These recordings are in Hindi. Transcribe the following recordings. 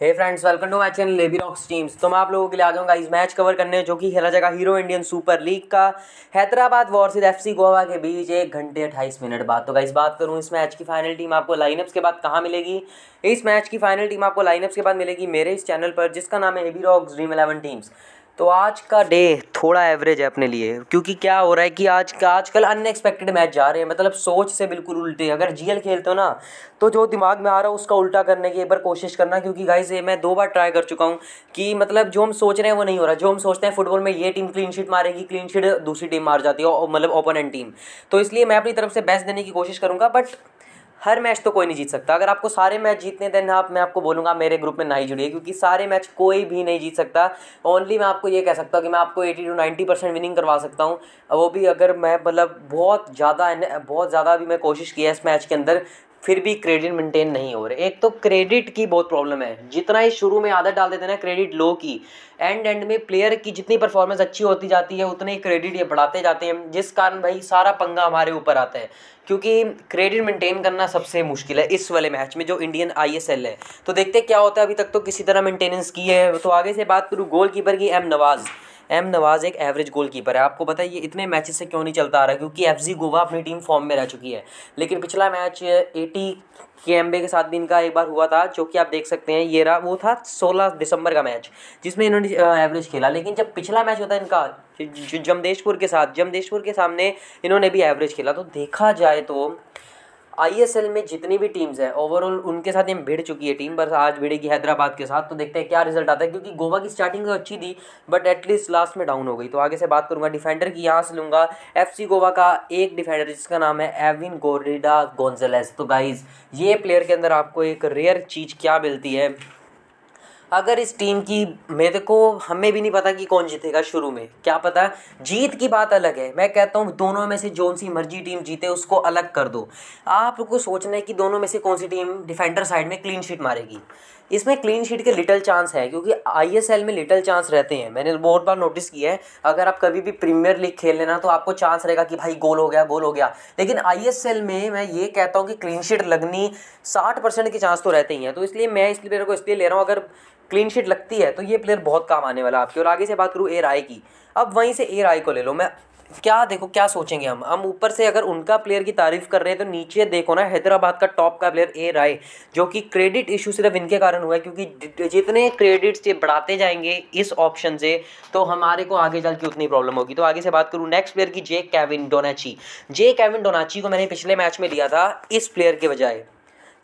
hey friends welcome to my channel Lebi Rocks teams तो मैं आप लोगों के लिए आ जाऊंगा इस मैच कवर करने जो कि खेला जाएगा हीरो इंडियन सुपर लीग का हैदराबाद एफ सी गोवा के बीच एक घंटे अट्ठाईस मिनट बाद तो इस बात करूं इस मैच की फाइनल टीम आपको लाइनअप्स के बाद कहाँ मिलेगी इस मैच की फाइनल टीम आपको लाइनअप्स के बाद मिलेगी मेरे इस चैनल पर जिसका नाम है Lebi Rocks Dream Eleven teams तो आज का डे थोड़ा एवरेज है अपने लिए क्योंकि क्या हो रहा है कि आज का आजकल अनएक्सपेक्टेड मैच जा रहे हैं मतलब सोच से बिल्कुल उल्टे अगर जीएल खेलते हो ना तो जो दिमाग में आ रहा है उसका उल्टा करने की एक बार कोशिश करना क्योंकि गाइज ये मैं दो बार ट्राई कर चुका हूँ कि मतलब जो हम सोच रहे हैं वो नहीं हो रहा जो हम सोचते हैं फुटबॉल में ये टीम क्लीन शीट मारेगी क्लीन शीट दूसरी टीम मार जाती है मतलब ओपोनेंट टीम तो इसलिए मैं अपनी तरफ से बेस्ट देने की कोशिश करूँगा बट हर मैच तो कोई नहीं जीत सकता अगर आपको सारे मैच जीतने देन आप हाँ, मैं आपको बोलूँगा मेरे ग्रुप में ना ही जुड़िए क्योंकि सारे मैच कोई भी नहीं जीत सकता ओनली मैं आपको ये कह सकता हूँ कि मैं आपको eighty to ninety percent winning करवा सकता हूँ वो भी अगर मैं मतलब बहुत ज़्यादा बहुत ज़्यादा भी मैं कोशिश किया इस मैच के अंदर फिर भी क्रेडिट मेंटेन नहीं हो रहे एक तो क्रेडिट की बहुत प्रॉब्लम है जितना ही शुरू में आदत डाल देते ना क्रेडिट लो की एंड एंड में प्लेयर की जितनी परफॉर्मेंस अच्छी होती जाती है उतने ही क्रेडिट ये बढ़ाते जाते हैं जिस कारण भाई सारा पंगा हमारे ऊपर आता है क्योंकि क्रेडिट मेंटेन करना सबसे मुश्किल है इस वाले मैच में जो इंडियन एल है तो देखते क्या होता है अभी तक तो किसी तरह मेंटेनेंस की है तो आगे से बात करूँ कीपर की एम नवाज़ एम नवाज़ एक एवरेज गोल कीपर है आपको पता है ये इतने मैच से क्यों नहीं चलता आ रहा है क्योंकि एफ जी गोवा अपनी टीम फॉर्म में रह चुकी है लेकिन पिछला मैच एटी के बे के साथ भी इनका एक बार हुआ था जो कि आप देख सकते हैं ये रहा वो था सोलह दिसंबर का मैच जिसमें इन्होंने एवरेज खेला लेकिन जब पिछला मैच होता है इनका जमदेशपुर के साथ जमदेशपुर के सामने इन्होंने भी एवरेज खेला तो देखा जाए तो एल में जितनी भी टीम्स हैं ओवरऑल उनके साथ हम भिड़ चुकी है टीम बस आज भिड़ेगी हैदराबाद के साथ तो देखते हैं क्या रिजल्ट आता है क्योंकि गोवा की स्टार्टिंग तो अच्छी थी बट एटलीस्ट लास्ट में डाउन हो गई तो आगे से बात करूंगा डिफेंडर की यहाँ से लूँगा एफ गोवा का एक डिफेंडर जिसका नाम है एविन गोरिडा गोन्जलेस तो गाइज ये प्लेयर के अंदर आपको एक रेयर चीज़ क्या मिलती है अगर इस टीम की मेरे को हमें भी नहीं पता कि कौन जीतेगा शुरू में क्या पता जीत की बात अलग है मैं कहता हूँ दोनों में से जो सी मर्जी टीम जीते उसको अलग कर दो आपको सोचना है कि दोनों में से कौन सी टीम डिफेंडर साइड में क्लीन शीट मारेगी इसमें क्लीन शीट के लिटल चांस है क्योंकि आईएसएल में लिटल चांस रहते हैं मैंने बहुत बार नोटिस किया है अगर आप कभी भी प्रीमियर लीग खेल लेना तो आपको चांस रहेगा कि भाई गोल हो गया गोल हो गया लेकिन आईएसएल में मैं ये कहता हूँ कि क्लीन शीट लगनी साठ परसेंट के चांस तो रहते ही हैं तो इसलिए मैं इसलिए मेरे को इसलिए ले रहा हूँ अगर क्लीन शीट लगती है तो ये प्लेयर बहुत काम आने वाला आपकी और आगे से बात करूँ ए राय की अब वहीं से ए राय को ले लो मैं क्या देखो क्या सोचेंगे हम हम ऊपर से अगर उनका प्लेयर की तारीफ कर रहे हैं तो नीचे देखो ना हैदराबाद का टॉप का प्लेयर ए राय जो कि क्रेडिट इशू सिर्फ इनके कारण हुआ है क्योंकि जितने क्रेडिट्स ये बढ़ाते जाएंगे इस ऑप्शन से तो हमारे को आगे चल के उतनी प्रॉब्लम होगी तो आगे से बात करूँ नेक्स्ट प्लेयर की जे कैविन डोनाची जे कैविन डोनाची को मैंने पिछले मैच में लिया था इस प्लेयर के बजाय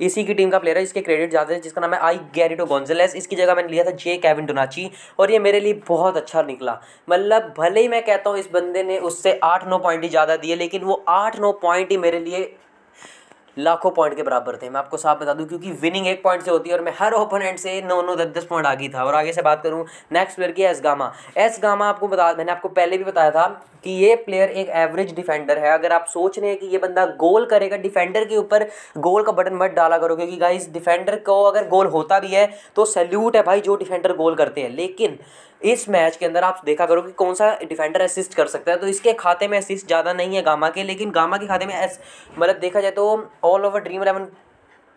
इसी की टीम का प्लेयर है इसके क्रेडिट ज़्यादा है जिसका नाम है आई गैरिटो गोंजलेस इसकी जगह मैंने लिया था जे कैविन डोनाची और ये मेरे लिए बहुत अच्छा निकला मतलब भले ही मैं कहता हूँ इस बंदे ने उससे आठ नौ पॉइंट ही ज़्यादा दिए लेकिन वो आठ नौ पॉइंट ही मेरे लिए लाखों पॉइंट के बराबर थे मैं आपको साफ बता दूं क्योंकि विनिंग एक पॉइंट से होती है और मैं हर ओपोनेंट से नौ नौ दस दस पॉइंट आगे था और आगे से बात करूं नेक्स्ट प्लेयर की एस गामा एस गामा आपको बता मैंने आपको पहले भी बताया था कि ये प्लेयर एक एवरेज डिफेंडर है अगर आप सोच रहे हैं कि ये बंदा गोल करेगा डिफेंडर के ऊपर गोल का बटन मत डाला करो क्योंकि गाइज डिफेंडर को अगर गोल होता भी है तो सैल्यूट है भाई जो डिफेंडर गोल करते हैं लेकिन इस मैच के अंदर आप देखा करो कि कौन सा डिफेंडर असिस्ट कर सकता है तो इसके खाते में असिस्ट ज़्यादा नहीं है गामा के लेकिन गामा के खाते में मतलब देखा जाए तो all over Dream Eleven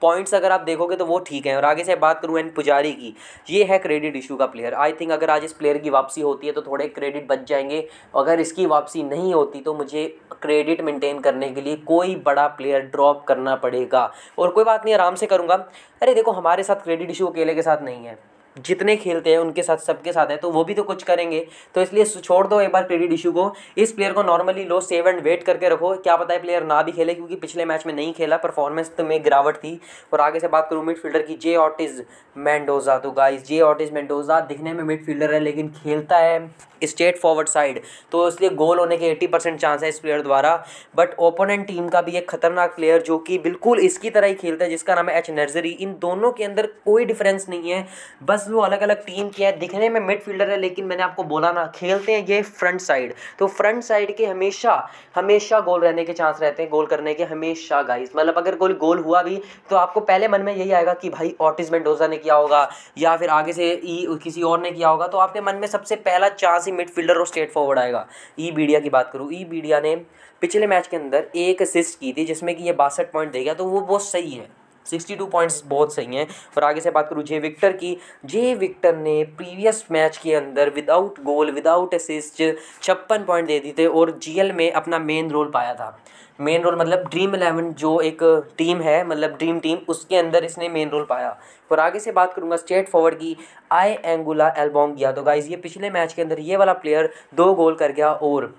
points अगर आप देखोगे तो वो ठीक है और आगे से बात करूँ एन पुजारी की ये है क्रेडिट इशू का प्लेयर आई थिंक अगर आज इस प्लेयर की वापसी होती है तो थोड़े क्रेडिट बच जाएंगे अगर इसकी वापसी नहीं होती तो मुझे क्रेडिट मेंटेन करने के लिए कोई बड़ा प्लेयर ड्रॉप करना पड़ेगा और कोई बात नहीं आराम से करूँगा अरे देखो हमारे साथ क्रेडिट इशू अकेले के साथ नहीं है जितने खेलते हैं उनके साथ सबके साथ है तो वो भी तो कुछ करेंगे तो इसलिए छोड़ दो एक बार क्रेडिट इशू को इस प्लेयर को नॉर्मली लो सेव एंड वेट करके रखो क्या पता है प्लेयर ना भी खेले क्योंकि पिछले मैच में नहीं खेला परफॉर्मेंस तो में गिरावट थी और आगे से बात करूँ मिडफील्डर की जे ऑटिज मैंडोजा तो गाइज जे ऑटिज मैंडोजा दिखने में मिडफील्डर है लेकिन खेलता है स्ट्रेट फॉरवर्ड साइड तो इसलिए गोल होने के एट्टी परसेंट चांस है इस प्लेयर द्वारा बट ओपोनेंट टीम का भी एक खतरनाक प्लेयर जो कि बिल्कुल इसकी तरह ही खेलता है जिसका नाम है एच नर्जरी इन दोनों के अंदर कोई डिफरेंस नहीं है बस मजलू अलग अलग टीम के हैं दिखने में मिडफील्डर है लेकिन मैंने आपको बोला ना खेलते हैं ये फ्रंट साइड तो फ्रंट साइड के हमेशा हमेशा गोल रहने के चांस रहते हैं गोल करने के हमेशा गाइस मतलब अगर कोई गोल हुआ भी तो आपको पहले मन में यही आएगा कि भाई ऑटिस मेंडोजा ने किया होगा या फिर आगे से ई किसी और ने किया होगा तो आपके मन में सबसे पहला चांस ही मिडफील्डर और स्ट्रेट फॉरवर्ड आएगा ई बीडिया की बात करूँ ई बीडिया ने पिछले मैच के अंदर एक असिस्ट की थी जिसमें कि ये बासठ पॉइंट दे गया तो वो बहुत सही है सिक्सटी टू पॉइंट्स बहुत सही हैं और आगे से बात करूँ जे विक्टर की जे विक्टर ने प्रीवियस मैच के अंदर विदाउट गोल विदाउट असिस्ट छप्पन पॉइंट दे दिए थे और जीएल में अपना मेन रोल पाया था मेन रोल मतलब ड्रीम इलेवन जो एक टीम है मतलब ड्रीम टीम उसके अंदर इसने मेन रोल पाया और आगे से बात करूंगा स्ट्रेट फॉरवर्ड की आई एंगुला एल्बोंग गया तो गाइज ये पिछले मैच के अंदर ये वाला प्लेयर दो गोल कर गया और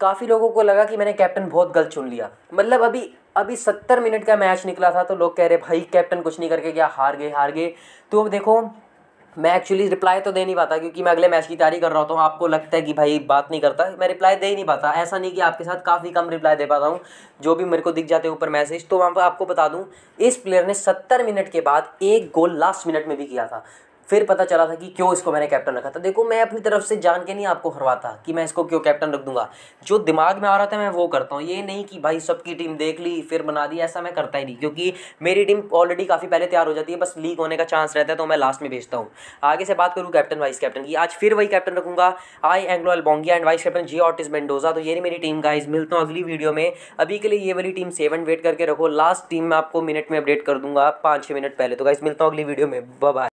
काफ़ी लोगों को लगा कि मैंने कैप्टन बहुत गलत चुन लिया मतलब अभी अभी सत्तर मिनट का मैच निकला था तो लोग कह रहे भाई कैप्टन कुछ नहीं करके गया हार गए हार गए तो देखो मैं एक्चुअली रिप्लाई तो दे नहीं पाता क्योंकि मैं अगले मैच की तैयारी कर रहा होता हूँ आपको लगता है कि भाई बात नहीं करता मैं रिप्लाई दे ही नहीं पाता ऐसा नहीं कि आपके साथ काफ़ी कम रिप्लाई दे पाता हूँ जो भी मेरे को दिख जाते हैं ऊपर मैसेज तो वहाँ पर आपको बता दूँ इस प्लेयर ने सत्तर मिनट के बाद एक गोल लास्ट मिनट में भी किया था फिर पता चला था कि क्यों इसको मैंने कैप्टन रखा था देखो मैं अपनी तरफ से जान के नहीं आपको हरवाता कि मैं इसको क्यों कैप्टन रख दूंगा जो दिमाग में आ रहा था मैं वो करता हूँ ये नहीं कि भाई सबकी टीम देख ली फिर बना दी ऐसा मैं करता ही नहीं क्योंकि मेरी टीम ऑलरेडी काफ़ी पहले तैयार हो जाती है बस लीक होने का चांस रहता है तो मैं लास्ट में भेजता हूँ आगे से बात करूँ कैप्टन वाइस कैप्टन की आज फिर वही कैप्टन रखूँगा आई एंग्लो एल्बोंगिया एंड वाइस कैप्टन जी ऑटिस मेंडोजा तो ये मेरी टीम का इस मिलता हूँ अगली वीडियो में अभी के लिए ये वाली टीम सेवन वेट करके रखो लास्ट टीम में आपको मिनट में अपडेट कर दूंगा पाँच छः मिनट पहले तो गाइस मिलता हूँ अगली वीडियो में बाय